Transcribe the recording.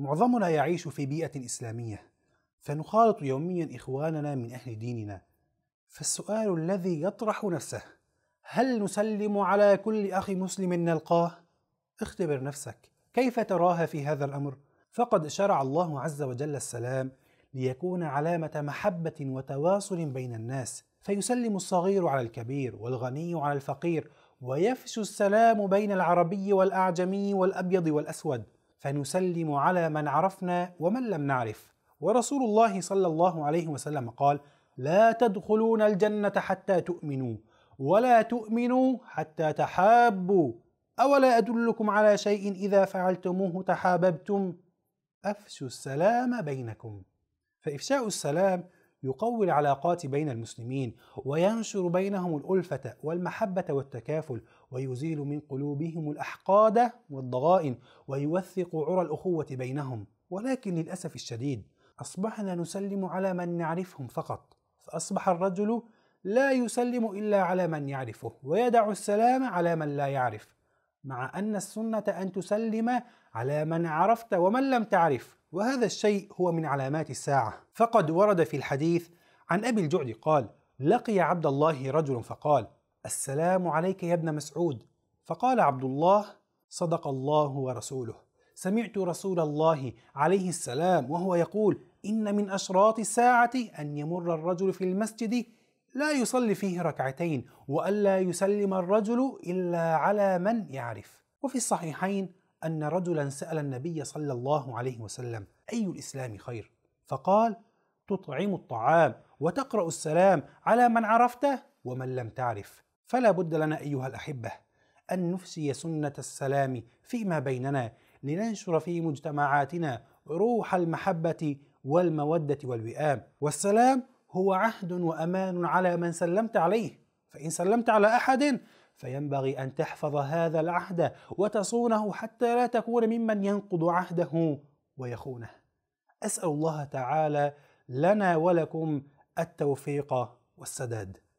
معظمنا يعيش في بيئة إسلامية فنخالط يوميا إخواننا من أهل ديننا فالسؤال الذي يطرح نفسه هل نسلم على كل أخ مسلم نلقاه؟ اختبر نفسك كيف تراها في هذا الأمر؟ فقد شرع الله عز وجل السلام ليكون علامة محبة وتواصل بين الناس فيسلم الصغير على الكبير والغني على الفقير ويفشو السلام بين العربي والأعجمي والأبيض والأسود فنسلم على من عرفنا ومن لم نعرف ورسول الله صلى الله عليه وسلم قال لا تدخلون الجنة حتى تؤمنوا ولا تؤمنوا حتى تحابوا أولا أدلكم على شيء إذا فعلتموه تحاببتم أفشوا السلام بينكم فإفشاء السلام يقوي العلاقات بين المسلمين وينشر بينهم الألفة والمحبة والتكافل ويزيل من قلوبهم الأحقاد والضغائن ويوثق عرى الأخوة بينهم ولكن للأسف الشديد أصبحنا نسلم على من نعرفهم فقط فأصبح الرجل لا يسلم إلا على من يعرفه ويدع السلام على من لا يعرف مع أن السنة أن تسلم على من عرفت ومن لم تعرف وهذا الشيء هو من علامات الساعة فقد ورد في الحديث عن أبي الجعد قال لقي عبد الله رجل فقال السلام عليك يا ابن مسعود فقال عبد الله صدق الله ورسوله سمعت رسول الله عليه السلام وهو يقول إن من أشراط الساعة أن يمر الرجل في المسجد لا يصلي فيه ركعتين وألا يسلم الرجل إلا على من يعرف وفي الصحيحين أن رجلا سأل النبي صلى الله عليه وسلم أي الإسلام خير؟ فقال: تطعم الطعام وتقرأ السلام على من عرفته ومن لم تعرف، فلا بد لنا أيها الأحبة أن نفسي سنة السلام فيما بيننا لننشر في مجتمعاتنا روح المحبة والمودة والوئام، والسلام هو عهد وأمان على من سلمت عليه، فإن سلمت على أحد فينبغي أن تحفظ هذا العهد وتصونه حتى لا تكون ممن ينقض عهده ويخونه. أسأل الله تعالى لنا ولكم التوفيق والسداد.